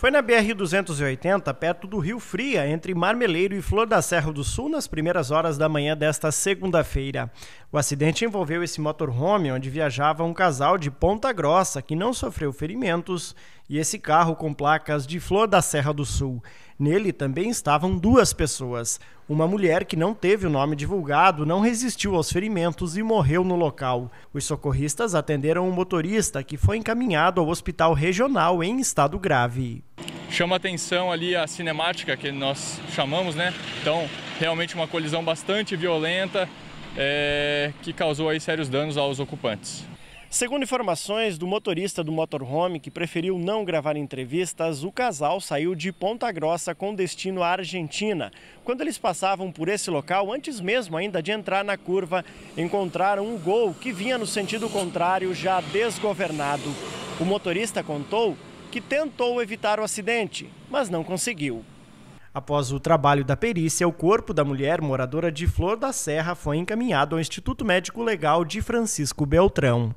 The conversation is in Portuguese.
Foi na BR-280, perto do Rio Fria, entre Marmeleiro e Flor da Serra do Sul, nas primeiras horas da manhã desta segunda-feira. O acidente envolveu esse motorhome, onde viajava um casal de Ponta Grossa, que não sofreu ferimentos, e esse carro com placas de Flor da Serra do Sul. Nele também estavam duas pessoas. Uma mulher que não teve o nome divulgado não resistiu aos ferimentos e morreu no local. Os socorristas atenderam o um motorista, que foi encaminhado ao hospital regional em estado grave. Chama atenção ali a cinemática que nós chamamos, né? Então, realmente uma colisão bastante violenta é, que causou aí sérios danos aos ocupantes. Segundo informações do motorista do motorhome, que preferiu não gravar entrevistas, o casal saiu de Ponta Grossa com destino à Argentina. Quando eles passavam por esse local, antes mesmo ainda de entrar na curva, encontraram um gol que vinha no sentido contrário, já desgovernado. O motorista contou que tentou evitar o acidente, mas não conseguiu. Após o trabalho da perícia, o corpo da mulher moradora de Flor da Serra foi encaminhado ao Instituto Médico Legal de Francisco Beltrão.